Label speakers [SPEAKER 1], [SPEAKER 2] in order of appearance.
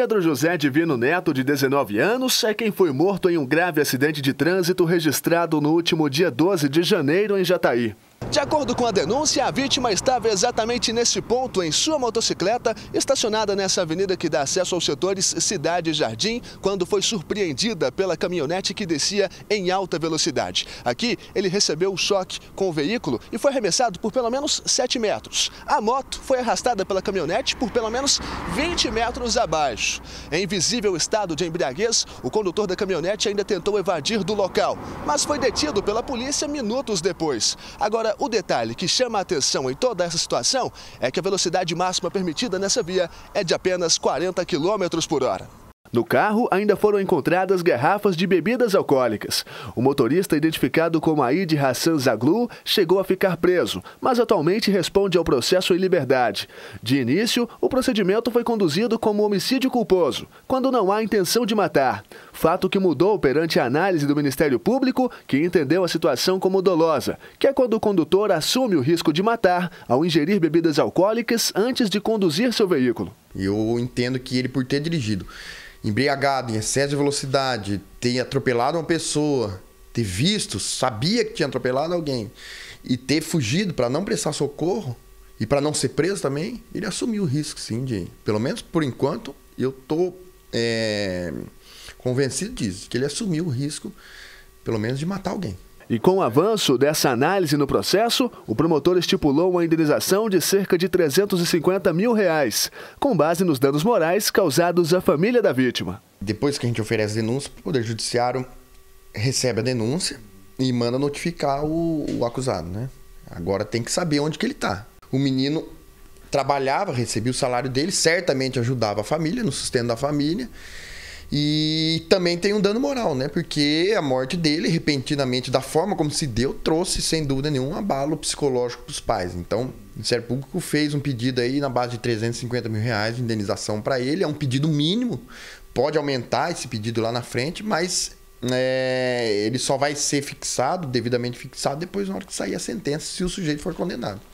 [SPEAKER 1] Pedro José Divino Neto, de 19 anos, é quem foi morto em um grave acidente de trânsito registrado no último dia 12 de janeiro em Jataí. De acordo com a denúncia, a vítima estava exatamente nesse ponto, em sua motocicleta, estacionada nessa avenida que dá acesso aos setores Cidade e Jardim, quando foi surpreendida pela caminhonete que descia em alta velocidade. Aqui, ele recebeu o um choque com o veículo e foi arremessado por pelo menos 7 metros. A moto foi arrastada pela caminhonete por pelo menos 20 metros abaixo. Em visível estado de embriaguez, o condutor da caminhonete ainda tentou evadir do local, mas foi detido pela polícia minutos depois. Agora, o detalhe que chama a atenção em toda essa situação é que a velocidade máxima permitida nessa via é de apenas 40 km por hora. No carro ainda foram encontradas garrafas de bebidas alcoólicas. O motorista, identificado como Aid Hassan Zaglu, chegou a ficar preso, mas atualmente responde ao processo em liberdade. De início, o procedimento foi conduzido como homicídio culposo, quando não há intenção de matar. Fato que mudou perante a análise do Ministério Público, que entendeu a situação como dolosa, que é quando o condutor assume o risco de matar ao ingerir bebidas alcoólicas antes de conduzir seu veículo. Eu entendo que
[SPEAKER 2] ele, por ter dirigido embriagado em excesso de velocidade, ter atropelado uma pessoa, ter visto, sabia que tinha atropelado alguém e ter fugido para não prestar socorro e para não ser preso também, ele assumiu o risco, sim, de, pelo menos por enquanto,
[SPEAKER 1] eu estou eh, é, convencido disso, que ele assumiu o risco, pelo menos, de matar alguém. E com o avanço dessa análise no processo, o promotor estipulou uma indenização de cerca de 350 mil reais, com base nos danos morais causados à família da vítima.
[SPEAKER 2] Depois que a gente oferece a denúncia, o Poder Judiciário recebe a denúncia e manda notificar o, o acusado, né? Agora tem que saber onde que ele está. O menino trabalhava, recebia o salário dele, certamente ajudava a família, no sustento da família. E e também tem um dano moral, né? Porque a morte dele, repentinamente, da forma como se deu, trouxe, sem dúvida nenhuma, um abalo psicológico para os pais. Então, o Ministério Público fez um pedido aí na base de 350 mil reais de indenização para ele. É um pedido mínimo, pode aumentar esse pedido lá na frente, mas é, ele só vai ser fixado, devidamente fixado, depois na hora que sair a sentença, se o sujeito for condenado.